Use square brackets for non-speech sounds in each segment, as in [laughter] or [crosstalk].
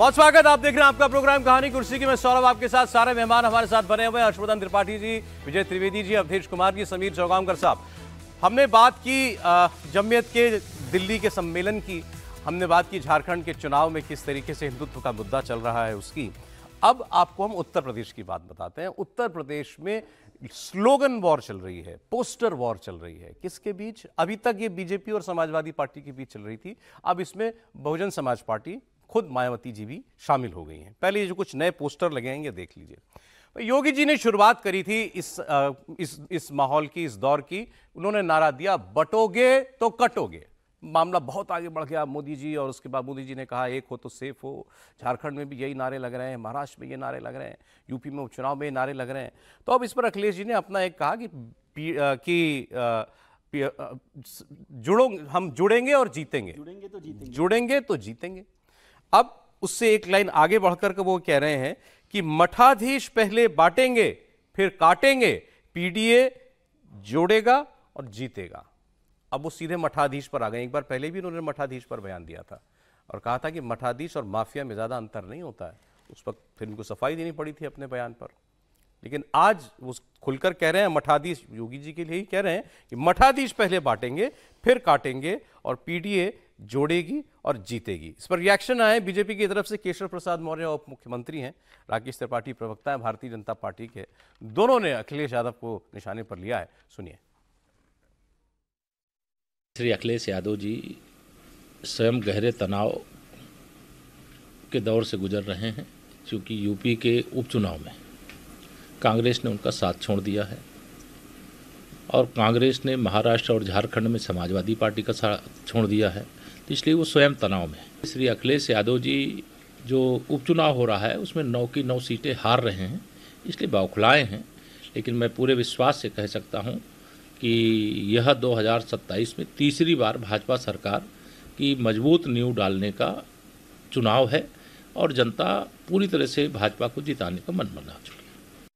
बहुत स्वागत आप देख रहे हैं आपका प्रोग्राम कहानी कुर्सी की मैं सौरभ आपके साथ सारे मेहमान हमारे साथ बने हुए हैं हर्षवर्धन त्रिपाठी जी विजय त्रिवेदी जी अवधेश कुमार जी समीर चौगामकर साहब हमने बात की जमियत के दिल्ली के सम्मेलन की हमने बात की झारखंड के चुनाव में किस तरीके से हिंदुत्व का मुद्दा चल रहा है उसकी अब आपको हम उत्तर प्रदेश की बात बताते हैं उत्तर प्रदेश में स्लोगन वॉर चल रही है पोस्टर वॉर चल रही है किसके बीच अभी तक ये बीजेपी और समाजवादी पार्टी के बीच चल रही थी अब इसमें बहुजन समाज पार्टी खुद मायावती जी भी शामिल हो गई हैं पहले जो कुछ नए पोस्टर लगे हैं ये देख लीजिए योगी जी ने शुरुआत करी थी इस इस इस माहौल की इस दौर की उन्होंने नारा दिया बटोगे तो कटोगे मामला बहुत आगे बढ़ गया मोदी जी और उसके बाद मोदी जी ने कहा एक हो तो सेफ हो झारखंड में भी यही नारे लग रहे हैं महाराष्ट्र में ये नारे लग रहे हैं यूपी में उपचुनाव में ये नारे लग रहे हैं तो अब इस पर अखिलेश जी ने अपना एक कहा कि कि जुड़ो हम जुड़ेंगे और जीतेंगे जुड़ेंगे तो जीतेंगे जुड़ेंगे तो जीतेंगे अब उससे एक लाइन आगे बढ़कर के वो कह रहे हैं कि मठाधीश पहले बांटेंगे फिर काटेंगे पीडीए जोड़ेगा और जीतेगा अब वो सीधे मठाधीश पर आ गए एक बार पहले भी उन्होंने मठाधीश पर बयान दिया था और कहा था कि मठाधीश और माफिया में ज़्यादा अंतर नहीं होता है उस वक्त फिर उनको सफाई देनी पड़ी थी अपने बयान पर लेकिन आज वो खुलकर कह रहे हैं मठाधीश योगी जी के लिए ही कह रहे हैं कि मठाधीश पहले बांटेंगे फिर काटेंगे और पीडीए जोड़ेगी और जीतेगी इस पर रिएक्शन आए बीजेपी की तरफ से केशव प्रसाद मौर्य उप मुख्यमंत्री हैं राकेश त्रिपाठी प्रवक्ता हैं भारतीय जनता पार्टी के दोनों ने अखिलेश यादव को निशाने पर लिया है सुनिए श्री अखिलेश यादव जी स्वयं गहरे तनाव के दौर से गुजर रहे हैं क्योंकि यूपी के उपचुनाव में कांग्रेस ने उनका साथ छोड़ दिया है और कांग्रेस ने महाराष्ट्र और झारखंड में समाजवादी पार्टी का साथ छोड़ दिया है इसलिए वो स्वयं तनाव में श्री अखिलेश यादव जी जो उपचुनाव हो रहा है उसमें नौ की नौ सीटें हार रहे हैं इसलिए बौखलाए हैं लेकिन मैं पूरे विश्वास से कह सकता हूँ कि यह 2027 में तीसरी बार भाजपा सरकार की मजबूत नींव डालने का चुनाव है और जनता पूरी तरह से भाजपा को जिताने का मन बना चुकी है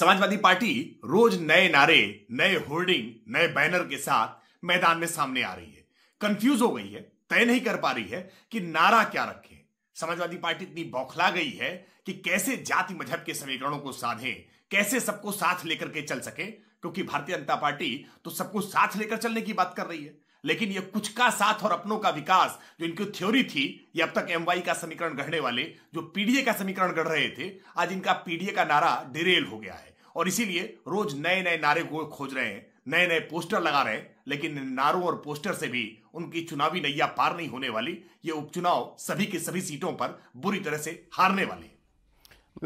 समाजवादी पार्टी रोज नए नारे नए होर्डिंग नए बैनर के साथ मैदान में सामने आ रही है कंफ्यूज हो गई है तय नहीं कर पा रही है कि नारा क्या रखे समाजवादी पार्टी इतनी बौखला गई है कि कैसे जाति मजहब के समीकरणों को साधे कैसे सबको साथ लेकर के चल सके क्योंकि भारतीय जनता पार्टी तो सबको साथ लेकर चलने की बात कर रही है लेकिन ये कुछ का साथ और अपनों का विकास जो इनकी थ्योरी थी ये अब तक एम का समीकरण गढ़ने वाले जो पीडीए का समीकरण गढ़ रहे थे आज इनका पीडीए का नारा डिरेल हो गया है और इसीलिए रोज नए नए नारे खोज रहे हैं नए नए पोस्टर लगा रहे हैं लेकिन नारों और पोस्टर से भी उनकी चुनावी नैया पार नहीं होने वाली ये उपचुनाव सभी की सभी सीटों पर बुरी तरह से हारने वाले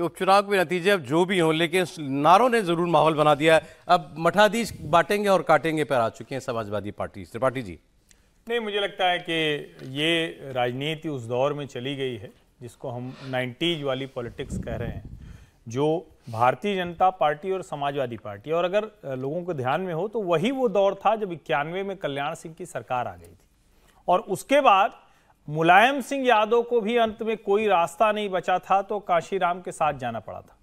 उपचुनाव के नतीजे अब जो भी हो लेकिन नारों ने जरूर माहौल बना दिया है अब मठाधीश बांटेंगे और काटेंगे पर आ चुके हैं समाजवादी पार्टी त्रिपाठी जी नहीं मुझे लगता है कि ये राजनीति उस दौर में चली गई है जिसको हम नाइन्टीज वाली पॉलिटिक्स कह रहे हैं जो भारतीय जनता पार्टी और समाजवादी पार्टी और अगर लोगों को ध्यान में हो तो वही वो दौर था जब इक्यानवे में कल्याण सिंह की सरकार आ गई थी और उसके बाद मुलायम सिंह यादव को भी अंत में कोई रास्ता नहीं बचा था तो काशीराम के साथ जाना पड़ा था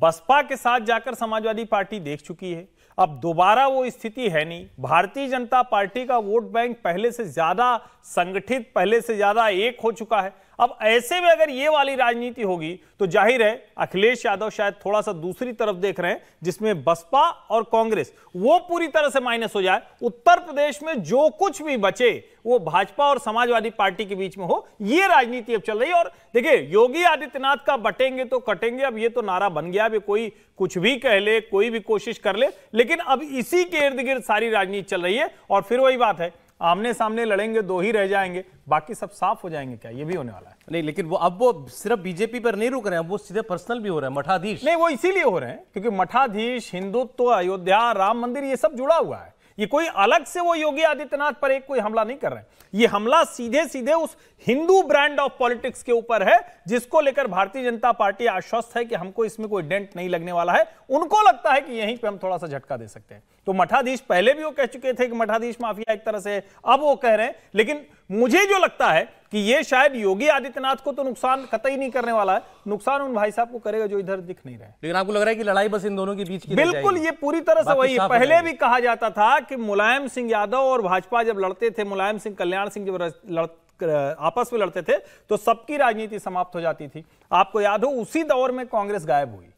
बसपा के साथ जाकर समाजवादी पार्टी देख चुकी है अब दोबारा वो स्थिति है नहीं भारतीय जनता पार्टी का वोट बैंक पहले से ज्यादा संगठित पहले से ज्यादा एक हो चुका है अब ऐसे में अगर ये वाली राजनीति होगी तो जाहिर है अखिलेश यादव शायद थोड़ा सा दूसरी तरफ देख रहे हैं जिसमें बसपा और कांग्रेस वो पूरी तरह से माइनस हो जाए उत्तर प्रदेश में जो कुछ भी बचे वो भाजपा और समाजवादी पार्टी के बीच में हो ये राजनीति अब चल रही है और देखिए योगी आदित्यनाथ का बटेंगे तो कटेंगे अब ये तो नारा बन गया अभी कोई कुछ भी कह ले कोई भी कोशिश कर ले लेकिन अब इसी के इर्द गिर्द सारी राजनीति चल रही है और फिर वही बात है आमने सामने लड़ेंगे दो ही रह जाएंगे बाकी सब साफ हो जाएंगे क्या ये भी होने वाला है नहीं लेकिन वो अब वो सिर्फ बीजेपी पर नहीं रुक रहे हैं वो सीधे पर्सनल भी हो रहे हैं मठाधीश नहीं वो इसीलिए हो रहे हैं क्योंकि मठाधीश हिंदुत्व अयोध्या राम मंदिर ये सब जुड़ा हुआ है ये कोई अलग से वो योगी आदित्यनाथ पर एक कोई हमला नहीं कर रहे ये हमला सीधे सीधे उस हिंदू ब्रांड ऑफ पॉलिटिक्स के ऊपर है जिसको लेकर भारतीय जनता पार्टी आश्वस्त है कि हमको इसमें कोई डेंट नहीं लगने वाला है उनको लगता है कि यहीं पर हम थोड़ा सा झटका दे सकते हैं तो मठाधीश पहले भी वो कह चुके थे कि मठाधीश माफिया एक तरह से अब वो कह रहे हैं लेकिन मुझे जो लगता है कि ये शायद योगी आदित्यनाथ को तो नुकसान कतई नहीं करने वाला है नुकसान उन भाई साहब को करेगा जो इधर दिख नहीं रहे लेकिन आपको लग रहा है कि लड़ाई बस इन दोनों के बीच की बिल्कुल ये पूरी तरह से वही पहले भी कहा जाता था कि मुलायम सिंह यादव और भाजपा जब लड़ते थे मुलायम सिंह कल्याण सिंह जब लड़ते आपस में लड़ते थे तो सबकी राजनीति समाप्त हो जाती थी आपको याद हो उसी दौर में कांग्रेस गायब हुई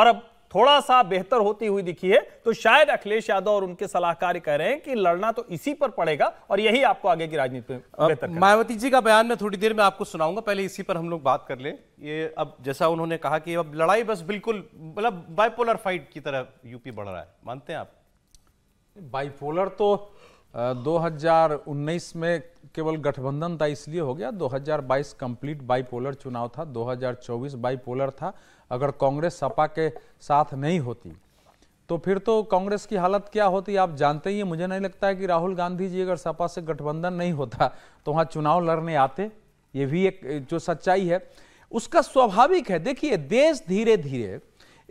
और अब थोड़ा सा बेहतर होती हुई दिखी है तो शायद अखिलेश यादव और उनके सलाहकार कह रहे हैं कि लड़ना तो इसी पर पड़ेगा और यही आपको आगे की राजनीति में मायावती जी का बयान मैं थोड़ी देर में आपको सुनाऊंगा पहले इसी पर हम लोग बात कर लें ये अब जैसा उन्होंने कहा कि अब लड़ाई बस बिल्कुल मतलब बाइपोलर फाइट की तरह यूपी बढ़ रहा है मानते हैं आप बाइपोलर तो 2019 में केवल गठबंधन था इसलिए हो गया 2022 कंप्लीट बाइपोलर चुनाव था 2024 बाइपोलर था अगर कांग्रेस सपा के साथ नहीं होती तो फिर तो कांग्रेस की हालत क्या होती आप जानते ही मुझे नहीं लगता है कि राहुल गांधी जी अगर सपा से गठबंधन नहीं होता तो वहाँ चुनाव लड़ने आते ये भी एक जो सच्चाई है उसका स्वाभाविक है देखिए देश धीरे धीरे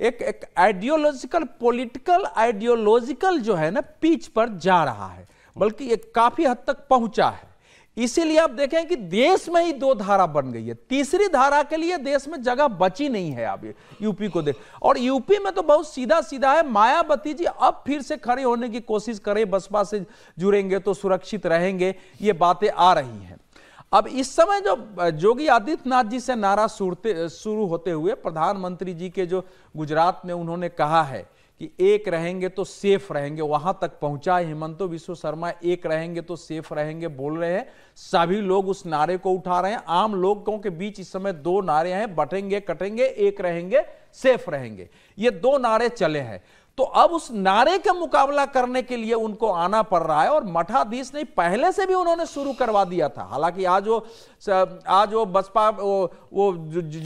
एक एक आइडियोलॉजिकल पॉलिटिकल आइडियोलॉजिकल जो है ना पीच पर जा रहा है बल्कि एक काफी हद तक पहुंचा है इसीलिए आप देखें कि देश में ही दो धारा बन गई है तीसरी धारा के लिए देश में जगह बची नहीं है अब यूपी को देख और यूपी में तो बहुत सीधा सीधा है मायावती जी अब फिर से खड़े होने की कोशिश करें बसपा से जुड़ेंगे तो सुरक्षित रहेंगे ये बातें आ रही हैं अब इस समय जो योगी आदित्यनाथ जी से नारा शुरू होते हुए प्रधानमंत्री जी के जो गुजरात में उन्होंने कहा है कि एक रहेंगे तो सेफ रहेंगे वहां तक पहुंचा हेमंतो तो विश्व शर्मा एक रहेंगे तो सेफ रहेंगे बोल रहे हैं सभी लोग उस नारे को उठा रहे हैं आम लोगों के बीच इस समय दो नारे हैं बटेंगे कटेंगे एक रहेंगे सेफ रहेंगे ये दो नारे चले हैं तो अब उस नारे का मुकाबला करने के लिए उनको आना पड़ रहा है और मठाधीश नहीं पहले से भी उन्होंने शुरू करवा दिया था हालांकि आज वो आज वो बसपा वो, वो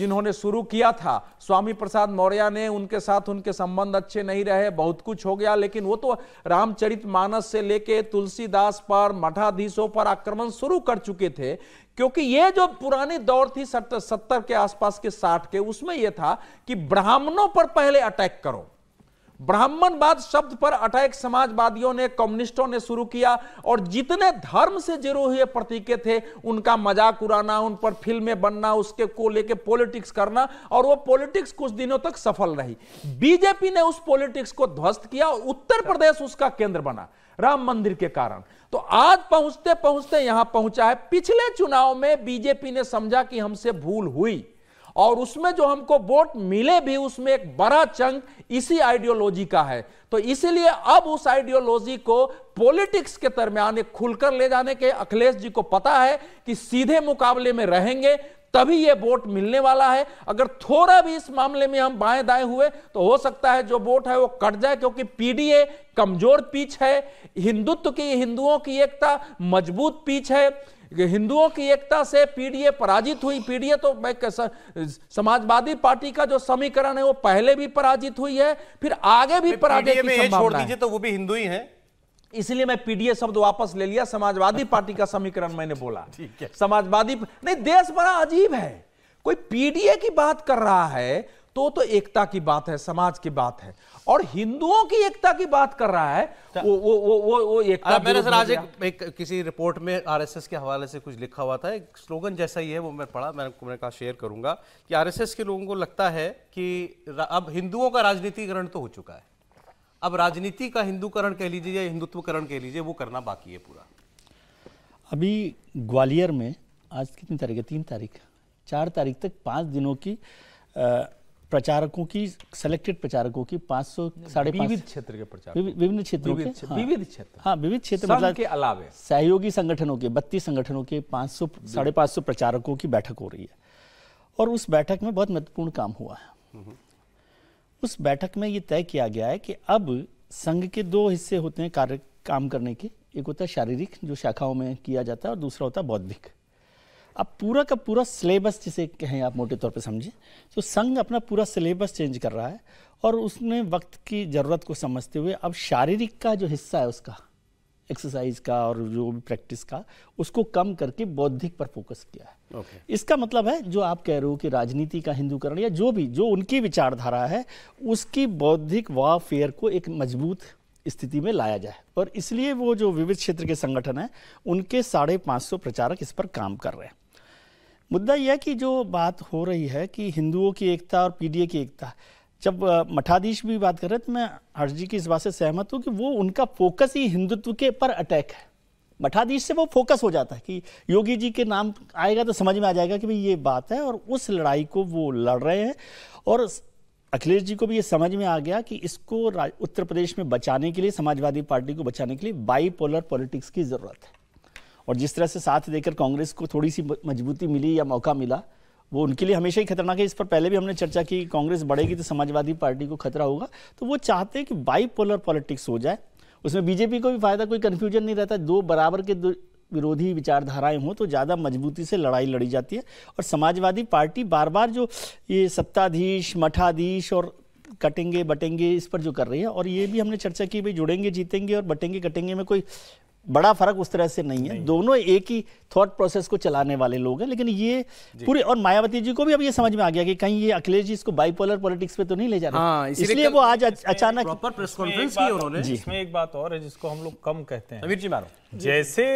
जिन्होंने शुरू किया था स्वामी प्रसाद मौर्य ने उनके साथ उनके संबंध अच्छे नहीं रहे बहुत कुछ हो गया लेकिन वो तो रामचरित मानस से लेके तुलसीदास पर मठाधीशों पर आक्रमण शुरू कर चुके थे क्योंकि ये जो पुरानी दौर थी सत्तर के आसपास के साठ के उसमें यह था कि ब्राह्मणों पर पहले अटैक करो ब्राह्मणवाद शब्द पर अटैक समाजवादियों ने कम्युनिस्टों ने शुरू किया और जितने धर्म से जुड़े हुए प्रतीके थे उनका मजाक उड़ाना उन पर फिल्में बनना उसके को लेके पॉलिटिक्स करना और वो पॉलिटिक्स कुछ दिनों तक सफल रही बीजेपी ने उस पॉलिटिक्स को ध्वस्त किया और उत्तर प्रदेश उसका केंद्र बना राम मंदिर के कारण तो आज पहुंचते पहुंचते यहां पहुंचा है पिछले चुनाव में बीजेपी ने समझा कि हमसे भूल हुई और उसमें जो हमको वोट मिले भी उसमें एक बड़ा चंग इसी आइडियोलॉजी का है तो इसीलिए अब उस आइडियोलॉजी को पॉलिटिक्स के दरमियान एक खुलकर ले जाने के अखिलेश जी को पता है कि सीधे मुकाबले में रहेंगे तभी ये वोट मिलने वाला है अगर थोड़ा भी इस मामले में हम बाएं दाएं हुए तो हो सकता है जो वोट है वो कट जाए क्योंकि पीडीए कमजोर पीछ है हिंदुत्व की हिंदुओं की एकता मजबूत पीछ है हिंदुओं की एकता से पीडीए पराजित हुई पीडीए तो मैं समाजवादी पार्टी का जो समीकरण है वो पहले भी पराजित हुई है फिर आगे भी पराजित की संभावना है तो वो भी हिंदू ही है इसलिए मैं पीडीए शब्द वापस ले लिया समाजवादी पार्टी का समीकरण मैंने बोला [laughs] समाजवादी नहीं देश बड़ा अजीब है कोई पीडीए की बात कर रहा है तो तो एकता की बात है समाज की बात है और हिंदुओं की एकता की बात कर रहा है तो- वो वो वो वो, वो एकता मेरे सर आज एक, एक किसी रिपोर्ट में आरएसएस के हवाले से कुछ लिखा हुआ था एक स्लोगन जैसा ही है वो मैं पढ़ा मैंने मैंने कहा शेयर करूंगा कि आरएसएस के लोगों को लगता है कि अब हिंदुओं का राजनीतिकरण तो हो चुका है अब राजनीति का हिंदूकरण कह लीजिए या हिंदुत्वकरण कह लीजिए वो करना बाकी है पूरा अभी ग्वालियर में आज कितनी तारीख है तीन तारीख चार तारीख तक पाँच दिनों की प्रचारकों की सेलेक्टेड प्रचारकों की पाँच सौ साढ़े विविध क्षेत्र के प्रचार विभिन्न क्षेत्रों के हाँ। विविध क्षेत्र हाँ विविध क्षेत्र मतलब के अलावे सहयोगी संगठनों के बत्तीस संगठनों के पाँच सौ साढ़े पाँच सौ प्रचारकों की बैठक हो रही है और उस बैठक में बहुत महत्वपूर्ण काम हुआ है उस बैठक में ये तय किया गया है कि अब संघ के दो हिस्से होते हैं कार्य काम करने के एक होता है शारीरिक जो शाखाओं में किया जाता है और दूसरा होता है बौद्धिक अब पूरा का पूरा सिलेबस जिसे कहें आप मोटे तौर पे समझे तो संघ अपना पूरा सिलेबस चेंज कर रहा है और उसमें वक्त की ज़रूरत को समझते हुए अब शारीरिक का जो हिस्सा है उसका एक्सरसाइज का और जो भी प्रैक्टिस का उसको कम करके बौद्धिक पर फोकस किया है okay. इसका मतलब है जो आप कह रहे हो कि राजनीति का हिंदूकरण या जो भी जो उनकी विचारधारा है उसकी बौद्धिक वॉफेयर को एक मजबूत स्थिति में लाया जाए और इसलिए वो जो विविध क्षेत्र के संगठन हैं उनके साढ़े पाँच सौ प्रचारक इस पर काम कर रहे हैं मुद्दा यह कि जो बात हो रही है कि हिंदुओं की एकता और पीडीए की एकता जब मठाधीश भी बात कर रहे थे तो मैं हर्ष जी की इस बात से सहमत हूँ कि वो उनका फोकस ही हिंदुत्व के पर अटैक है मठाधीश से वो फोकस हो जाता है कि योगी जी के नाम आएगा तो समझ में आ जाएगा कि भाई ये बात है और उस लड़ाई को वो लड़ रहे हैं और अखिलेश जी को भी ये समझ में आ गया कि इसको उत्तर प्रदेश में बचाने के लिए समाजवादी पार्टी को बचाने के लिए बाईपोलर पॉलिटिक्स की ज़रूरत है और जिस तरह से साथ देकर कांग्रेस को थोड़ी सी मजबूती मिली या मौका मिला वो उनके लिए हमेशा ही खतरनाक है इस पर पहले भी हमने चर्चा की कांग्रेस बढ़ेगी तो समाजवादी पार्टी को खतरा होगा तो वो चाहते हैं कि बाईपोलर पॉलिटिक्स हो जाए उसमें बीजेपी को भी फायदा कोई कन्फ्यूजन नहीं रहता दो बराबर के दो विरोधी विचारधाराएं हों तो ज़्यादा मजबूती से लड़ाई लड़ी जाती है और समाजवादी पार्टी बार बार जो ये सत्ताधीश मठाधीश और कटेंगे बटेंगे इस पर जो कर रही है और ये भी हमने चर्चा की भाई जुड़ेंगे जीतेंगे और बटेंगे कटेंगे में कोई बड़ा फर्क उस तरह से नहीं है नहीं। दोनों एक ही थॉट प्रोसेस को चलाने वाले लोग हैं लेकिन ये पूरे और मायावती जी को भी अब ये समझ में आ गया कि कहीं ये अखिलेश जी इसको बाइपोलर पॉलिटिक्स पे तो नहीं ले जा रहे हाँ, इसलिए वो आज अचानक प्रॉपर प्रेस कॉन्फ्रेंस की उन्होंने इसमें एक बात और है जिसको हम लोग कम कहते हैं अमीर जी मारो जैसे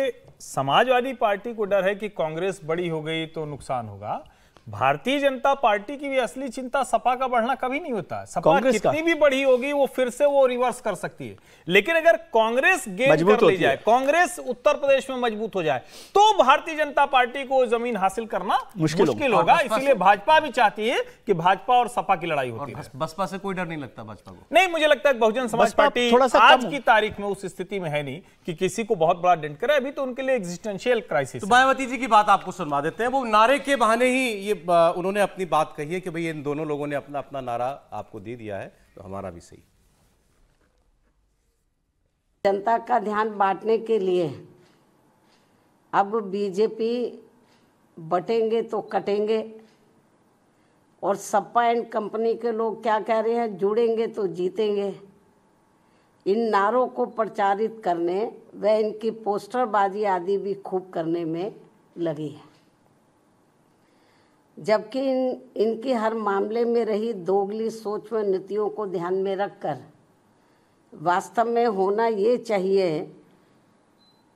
समाजवादी पार्टी को डर है कि कांग्रेस बड़ी हो गई तो नुकसान होगा भारतीय जनता पार्टी की भी असली चिंता सपा का बढ़ना कभी नहीं होता सपा कितनी भी बढ़ी होगी वो फिर से वो रिवर्स कर सकती है लेकिन अगर कांग्रेस गेन कर ले जाए कांग्रेस उत्तर प्रदेश में मजबूत हो जाए तो भारतीय जनता पार्टी को जमीन हासिल करना मुश्किल, होगा इसीलिए भाजपा भी चाहती है कि भाजपा और सपा की लड़ाई होती है बसपा से कोई डर नहीं लगता भाजपा को नहीं मुझे लगता है बहुजन समाज पार्टी आज की तारीख में उस स्थिति में है नहीं कि किसी को बहुत बड़ा डेंट करे अभी तो उनके लिए एक्सिस्टेंशियल क्राइसिस तो मायावती जी की बात आपको सुनवा देते हैं वो नारे के बहाने ही ये उन्होंने अपनी बात कही है कि भाई इन दोनों लोगों ने अपना अपना नारा आपको दे दिया है तो हमारा भी सही जनता का ध्यान बांटने के लिए अब बीजेपी बटेंगे तो कटेंगे और सपा एंड कंपनी के लोग क्या कह रहे हैं जुड़ेंगे तो जीतेंगे इन नारों को प्रचारित करने व इनकी पोस्टरबाजी आदि भी खूब करने में लगी है जबकि इन इनकी हर मामले में रही दोगली सोच व नीतियों को ध्यान में रखकर वास्तव में होना ये चाहिए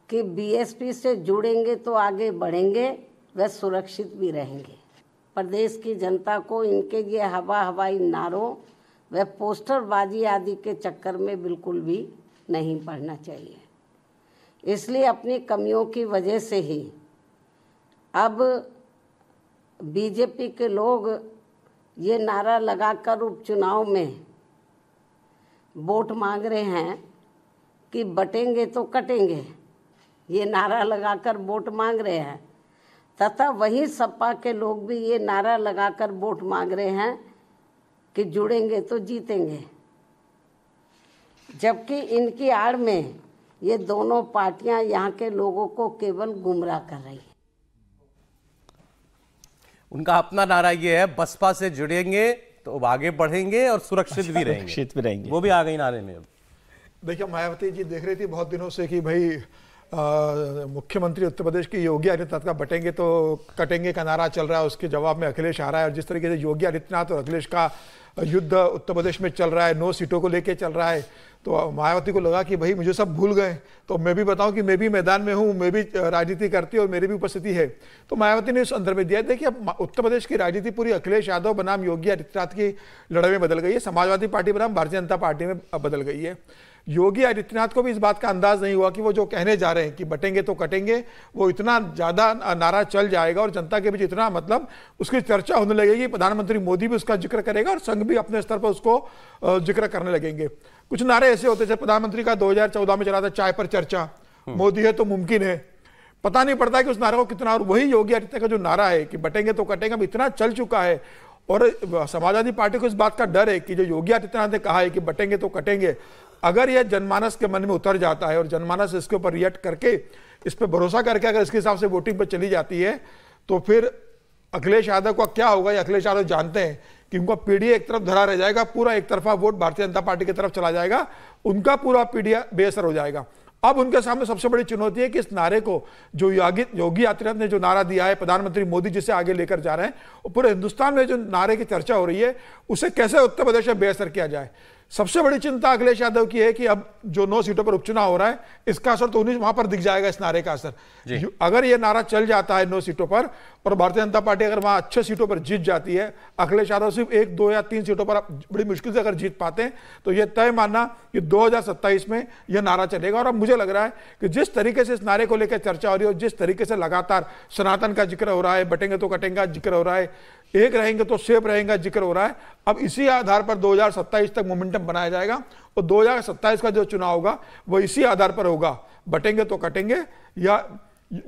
कि बीएसपी से जुड़ेंगे तो आगे बढ़ेंगे व सुरक्षित भी रहेंगे प्रदेश की जनता को इनके ये हवा हवाई नारों व पोस्टरबाजी आदि के चक्कर में बिल्कुल भी नहीं पढ़ना चाहिए इसलिए अपनी कमियों की वजह से ही अब बीजेपी के लोग ये नारा लगाकर उपचुनाव में वोट मांग रहे हैं कि बटेंगे तो कटेंगे ये नारा लगाकर वोट मांग रहे हैं तथा वही सपा के लोग भी ये नारा लगाकर वोट मांग रहे हैं कि जुड़ेंगे तो जीतेंगे जबकि इनकी आड़ में ये दोनों पार्टियां यहाँ के लोगों को केवल गुमराह कर रही हैं उनका अपना नारा ये है बसपा से जुड़ेंगे तो आगे बढ़ेंगे और सुरक्षित भी रहेंगे सुरक्षित भी रहेंगे वो भी आ गई नारे में अब देखिए मायावती जी देख रही थी बहुत दिनों से कि भाई मुख्यमंत्री उत्तर प्रदेश की योगी आदित्यनाथ का बटेंगे तो कटेंगे का नारा चल रहा है उसके जवाब में अखिलेश आ रहा है और जिस तरीके से योगी आदित्यनाथ और अखिलेश का युद्ध उत्तर प्रदेश में चल रहा है नौ सीटों को लेके चल रहा है तो मायावती को लगा कि भाई मुझे सब भूल गए तो मैं भी बताऊं कि मैं भी मैदान में हूं मैं भी राजनीति करती हूँ और मेरी भी उपस्थिति है तो मायावती ने उस अंदर में दिया देखिए अब उत्तर प्रदेश की राजनीति पूरी अखिलेश यादव बनाम योगी आदित्यनाथ की लड़ाई में बदल गई है समाजवादी पार्टी बनाम भारतीय जनता पार्टी में बदल गई है योगी आदित्यनाथ को भी इस बात का अंदाज नहीं हुआ कि वो जो कहने जा रहे हैं कि बटेंगे तो कटेंगे वो इतना ज़्यादा नारा चल जाएगा और जनता के बीच इतना मतलब उसकी चर्चा होने लगेगी प्रधानमंत्री मोदी भी उसका जिक्र करेगा और संघ भी अपने स्तर पर उसको जिक्र करने लगेंगे कुछ नारे ऐसे होते थे प्रधानमंत्री का 2014 में चला था चाय पर चर्चा हम्म। मोदी है तो मुमकिन है पता नहीं पड़ता कि उस नारे को कितना और वही योगी आदित्य का जो नारा है कि बटेंगे तो कटेंगे अब इतना चल चुका है और समाजवादी पार्टी को इस बात का डर है कि जो योगी आदित्यनाथ ने कहा है कि बटेंगे तो कटेंगे अगर यह जनमानस के मन में उतर जाता है और जनमानस इसके ऊपर रिएक्ट करके इस पर भरोसा करके अगर इसके हिसाब से वोटिंग पर चली जाती है तो फिर अखिलेश यादव का क्या होगा ये अखिलेश यादव जानते हैं कि उनका पीडीए एक तरफ धरा रह जाएगा पूरा एक तरफा वोट भारतीय जनता पार्टी की तरफ चला जाएगा उनका पूरा पीडीए बेअसर हो जाएगा अब उनके सामने सबसे बड़ी चुनौती है कि इस नारे को जो योगी योगी आदित्यनाथ ने जो नारा दिया है प्रधानमंत्री मोदी जिसे आगे लेकर जा रहे हैं पूरे हिंदुस्तान में जो नारे की चर्चा हो रही है उसे कैसे उत्तर प्रदेश में बेअसर किया जाए सबसे बड़ी चिंता अखिलेश यादव की है कि अब जो नौ सीटों पर उपचुनाव हो रहा है इसका असर तो उन्हीं वहां पर दिख जाएगा इस नारे का असर अगर यह नारा चल जाता है नौ सीटों पर और भारतीय जनता पार्टी अगर वहां अच्छे सीटों पर जीत जाती है अखिलेश यादव सिर्फ एक दो या तीन सीटों पर बड़ी मुश्किल से अगर जीत पाते हैं तो यह तय मानना कि दो में यह नारा चलेगा और अब मुझे लग रहा है कि जिस तरीके से इस नारे को लेकर चर्चा हो रही है जिस तरीके से लगातार सनातन का जिक्र हो रहा है बटेंगे तो कटेंगे जिक्र हो रहा है एक रहेंगे तो सेफ रहेगा जिक्र हो रहा है अब इसी आधार पर 2027 तक मोमेंटम बनाया जाएगा और 2027 का जो चुनाव होगा वो इसी आधार पर होगा बटेंगे तो कटेंगे या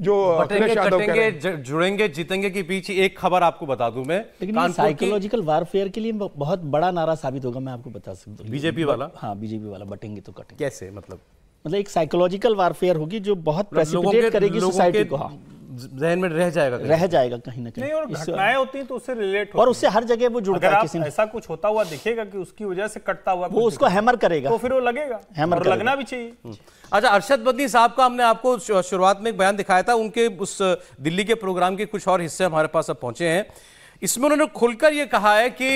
जो कटेंगे जुड़ेंगे जीतेंगे के पीछे एक खबर आपको बता दूं मैं लेकिन साइकोलॉजिकल वारफेयर के लिए बहुत बड़ा नारा साबित होगा मैं आपको बता सकता हूँ बीजेपी वाला हाँ बीजेपी वाला बटेंगे तो कटेंगे कैसे मतलब मतलब एक साइकोलॉजिकल वारफेयर होगी जो बहुत प्रेसिपिटेट मतलब करेगी सोसाइटी को हाँ जहन में रह जाएगा रह जाएगा कहीं ना कहीं और घटनाएं होती हैं तो उससे रिलेट और उससे हर जगह वो जुड़ता है किसी ऐसा कुछ होता हुआ दिखेगा कि उसकी वजह से कटता हुआ वो उसको हैमर करेगा तो फिर वो लगेगा हैमर और लगना भी चाहिए हम्म। अच्छा अरशद बद्दी साहब का हमने आपको शुरुआत में एक बयान दिखाया था उनके उस दिल्ली के प्रोग्राम के कुछ और हिस्से हमारे पास अब पहुंचे हैं इसमें उन्होंने खुलकर यह कहा है कि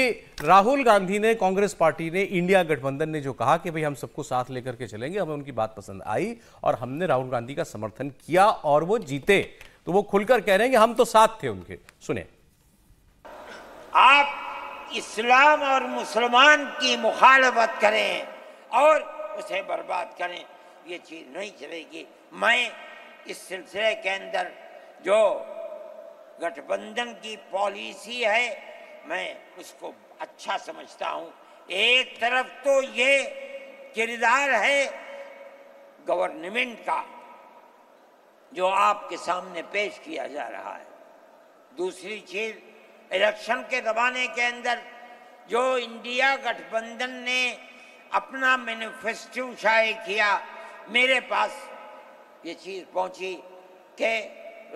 राहुल गांधी ने कांग्रेस पार्टी ने इंडिया गठबंधन ने जो कहा कि भाई हम सबको साथ लेकर के चलेंगे हमें उनकी बात पसंद आई और हमने राहुल गांधी का समर्थन किया और वो जीते तो वो खुलकर कह रहे हैं कि हम तो साथ थे उनके सुने आप इस्लाम और मुसलमान की मुखालफत करें और उसे बर्बाद करें ये चीज नहीं चलेगी मैं इस सिलसिले के अंदर जो गठबंधन की पॉलिसी है मैं उसको अच्छा समझता हूँ एक तरफ तो ये किरदार है गवर्नमेंट का जो आपके सामने पेश किया जा रहा है दूसरी चीज इलेक्शन के दबाने के अंदर जो इंडिया गठबंधन ने अपना मैनिफेस्टो शाये किया मेरे पास ये चीज़ पहुंची कि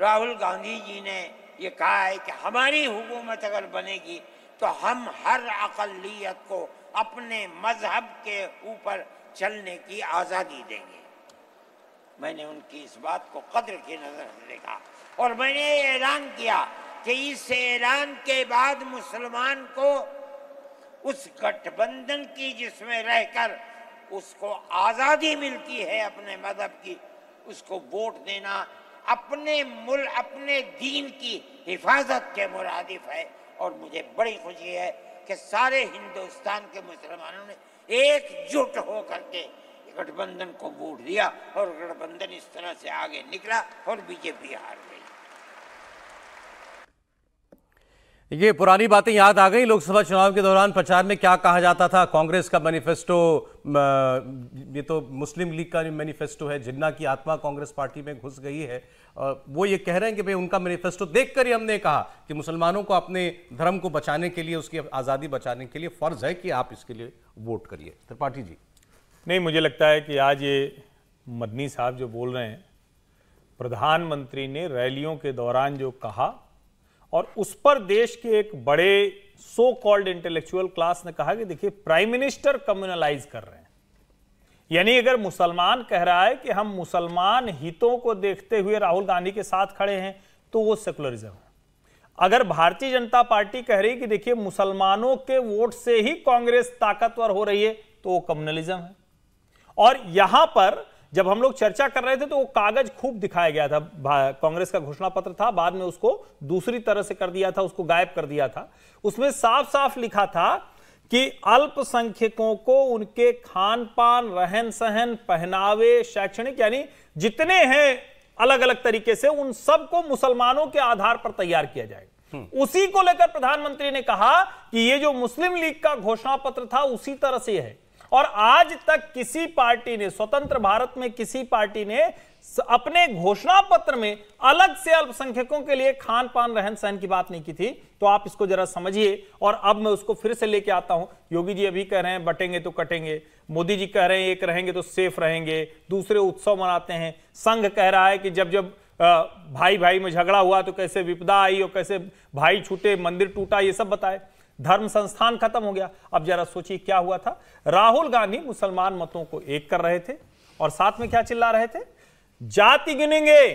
राहुल गांधी जी ने ये कहा है कि हमारी हुकूमत अगर बनेगी तो हम हर अकलीत को अपने मजहब के ऊपर चलने की आज़ादी देंगे मैंने उनकी इस बात को कदर की नज़र से देखा और मैंने ऐलान किया कि इस ऐलान के बाद मुसलमान को उस गठबंधन की जिसमें रहकर उसको आज़ादी मिलती है अपने मजहब की उसको वोट देना अपने मुल अपने दीन की हिफाजत के मुरादिफ है और मुझे बड़ी खुशी है कि सारे हिंदुस्तान के मुसलमानों ने एकजुट होकर के गठबंधन को वोट दिया और गठबंधन इस तरह से आगे निकला और बीजेपी हार गई ये पुरानी बातें याद आ गई लोकसभा चुनाव के दौरान प्रचार में क्या कहा जाता था कांग्रेस का मैनिफेस्टो ये तो मुस्लिम लीग का मैनिफेस्टो है जिन्ना की आत्मा कांग्रेस पार्टी में घुस गई है और वो ये कह रहे हैं कि भाई उनका मैनिफेस्टो देखकर ही हमने कहा कि मुसलमानों को अपने धर्म को बचाने के लिए उसकी आज़ादी बचाने के लिए फ़र्ज़ है कि आप इसके लिए वोट करिए त्रिपाठी जी नहीं मुझे लगता है कि आज ये मदनी साहब जो बोल रहे हैं प्रधानमंत्री ने रैलियों के दौरान जो कहा और उस पर देश के एक बड़े सो कॉल्ड इंटेलेक्चुअल क्लास ने कहा कि देखिए प्राइम मिनिस्टर कम्युनलाइज कर रहे हैं यानी अगर मुसलमान कह रहा है कि हम मुसलमान हितों को देखते हुए राहुल गांधी के साथ खड़े हैं तो वो सेकुलरिज्म है अगर भारतीय जनता पार्टी कह रही कि देखिए मुसलमानों के वोट से ही कांग्रेस ताकतवर हो रही है तो वो कम्युनलिज्म है और यहां पर जब हम लोग चर्चा कर रहे थे तो वो कागज खूब दिखाया गया था कांग्रेस का घोषणा पत्र था बाद में उसको दूसरी तरह से कर दिया था उसको गायब कर दिया था उसमें साफ साफ लिखा था कि अल्पसंख्यकों को उनके खान पान रहन सहन पहनावे शैक्षणिक यानी जितने हैं अलग अलग तरीके से उन सबको मुसलमानों के आधार पर तैयार किया जाए हम्म। उसी को लेकर प्रधानमंत्री ने कहा कि ये जो मुस्लिम लीग का घोषणा पत्र था उसी तरह से है और आज तक किसी पार्टी ने स्वतंत्र भारत में किसी पार्टी ने अपने घोषणा पत्र में अलग से अल्पसंख्यकों के लिए खान पान रहन सहन की बात नहीं की थी तो आप इसको जरा समझिए और अब मैं उसको फिर से लेके आता हूं योगी जी अभी कह रहे हैं बटेंगे तो कटेंगे मोदी जी कह रहे हैं एक रहेंगे तो सेफ रहेंगे दूसरे उत्सव मनाते हैं संघ कह रहा है कि जब जब भाई भाई में झगड़ा हुआ तो कैसे विपदा आई और कैसे भाई छूटे मंदिर टूटा ये सब बताए धर्म संस्थान खत्म हो गया अब जरा सोचिए क्या हुआ था राहुल गांधी मुसलमान मतों को एक कर रहे थे और साथ में क्या चिल्ला रहे थे जाति गिनेंगे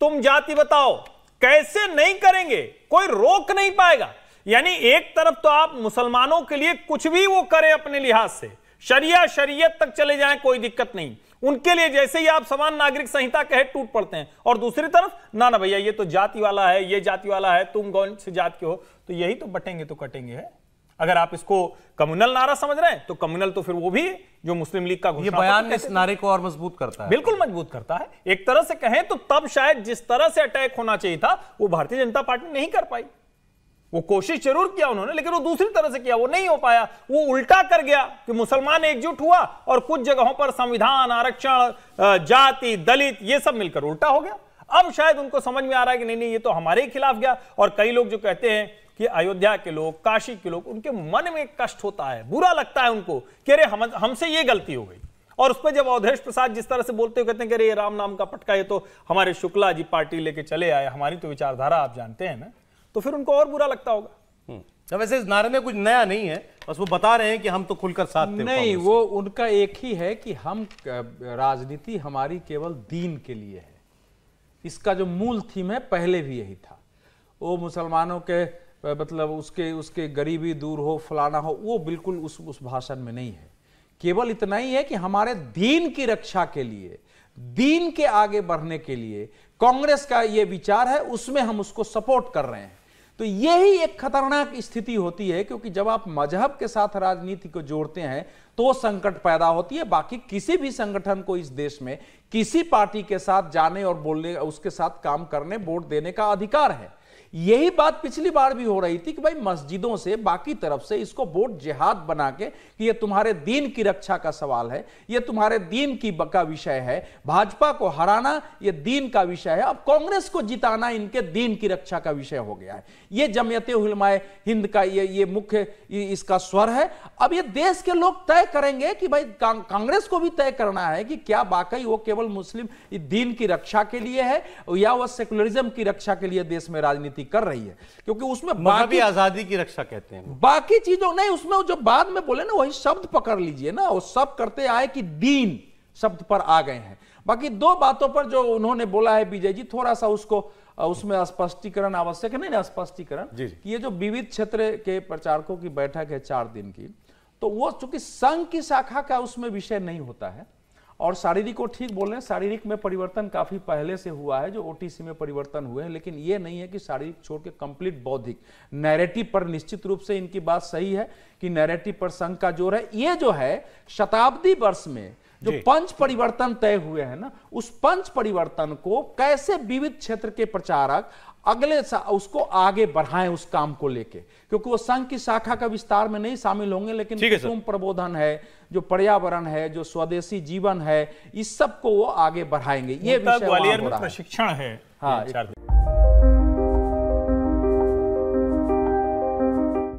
तुम जाति बताओ कैसे नहीं करेंगे कोई रोक नहीं पाएगा यानी एक तरफ तो आप मुसलमानों के लिए कुछ भी वो करें अपने लिहाज से शरिया शरीयत तक चले जाएं कोई दिक्कत नहीं उनके लिए जैसे ही आप समान नागरिक संहिता कहे टूट पड़ते हैं और दूसरी तरफ ना ना भैया ये तो जाति वाला है ये जाति वाला है तुम कौन से जात के हो तो यही तो बटेंगे तो कटेंगे है अगर आप इसको कम्युनल नारा समझ रहे हैं तो कम्युनल तो फिर वो भी जो मुस्लिम लीग का ये बयान इस नारे को और मजबूत करता है बिल्कुल मजबूत करता है एक तरह से कहें तो तब शायद जिस तरह से अटैक होना चाहिए था वो भारतीय जनता पार्टी नहीं कर पाई वो कोशिश जरूर किया उन्होंने लेकिन वो दूसरी तरह से किया वो नहीं हो पाया वो उल्टा कर गया कि मुसलमान एकजुट हुआ और कुछ जगहों पर संविधान आरक्षण जाति दलित ये सब मिलकर उल्टा हो गया अब शायद उनको समझ में आ रहा है कि नहीं नहीं ये तो हमारे ही खिलाफ गया और कई लोग जो कहते हैं कि अयोध्या के लोग काशी के लोग उनके मन में कष्ट होता है बुरा लगता है उनको कि अरे हम हमसे ये गलती हो गई और उस पर जब अवधेश प्रसाद जिस तरह से बोलते हुए कहते हैं कि अरे ये राम नाम का पटका ये तो हमारे शुक्ला जी पार्टी लेके चले आए हमारी तो विचारधारा आप जानते हैं ना तो फिर उनको और बुरा लगता होगा तो हम्म। वैसे इस नारे में कुछ नया नहीं है बस वो बता रहे हैं कि हम तो खुलकर साथ थे नहीं वो उनका एक ही है कि हम राजनीति हमारी केवल दीन के लिए है इसका जो मूल थीम है पहले भी यही था वो मुसलमानों के मतलब उसके उसके गरीबी दूर हो फलाना हो वो बिल्कुल उस उस भाषण में नहीं है केवल इतना ही है कि हमारे दीन की रक्षा के लिए दीन के आगे बढ़ने के लिए कांग्रेस का ये विचार है उसमें हम उसको सपोर्ट कर रहे हैं तो यही एक खतरनाक स्थिति होती है क्योंकि जब आप मजहब के साथ राजनीति को जोड़ते हैं तो संकट पैदा होती है बाकी किसी भी संगठन को इस देश में किसी पार्टी के साथ जाने और बोलने उसके साथ काम करने वोट देने का अधिकार है यही बात पिछली बार भी हो रही थी कि भाई मस्जिदों से बाकी तरफ से इसको वोट जिहाद बना के कि ये तुम्हारे दीन की रक्षा का सवाल है ये तुम्हारे दीन की का विषय है भाजपा को हराना ये दीन का विषय है अब कांग्रेस को जिताना इनके दीन की रक्षा का विषय हो गया है ये जमयत हिलमाए हिंद का ये ये मुख्य इसका स्वर है अब ये देश के लोग तय करेंगे कि भाई कांग्रेस को भी तय करना है कि क्या वाकई वो केवल मुस्लिम दीन की रक्षा के लिए है या वह सेकुलरिज्म की रक्षा के लिए देश में राजनीति गलती कर रही है क्योंकि उसमें मतलब बाकी आजादी की रक्षा कहते हैं बाकी चीजों नहीं उसमें जो बाद में बोले ना वही शब्द पकड़ लीजिए ना वो सब करते आए कि दीन शब्द पर आ गए हैं बाकी दो बातों पर जो उन्होंने बोला है विजय जी थोड़ा सा उसको उसमें स्पष्टीकरण आवश्यक नहीं ना स्पष्टीकरण कि ये जो विविध क्षेत्र के प्रचारकों की बैठक है चार दिन की तो वो चूंकि संघ की शाखा का उसमें विषय नहीं होता है और शारीरिक को ठीक बोल रहे हैं शारीरिक में परिवर्तन काफ़ी पहले से हुआ है जो ओटीसी में परिवर्तन हुए हैं लेकिन ये नहीं है कि शारीरिक छोड़ के कंप्लीट बौद्धिक नैरेटिव पर निश्चित रूप से इनकी बात सही है कि नैरेटिव पर संघ का जोर है ये जो है शताब्दी वर्ष में जो पंच परिवर्तन तय हुए हैं ना उस पंच परिवर्तन को कैसे विविध क्षेत्र के प्रचारक अगले उसको आगे बढ़ाएं उस काम को लेके क्योंकि वो संघ की शाखा का विस्तार में नहीं शामिल होंगे लेकिन कुसुम प्रबोधन है जो पर्यावरण है जो स्वदेशी जीवन है इस सब को वो आगे बढ़ाएंगे ये ग्वालियर में प्रशिक्षण है हाँ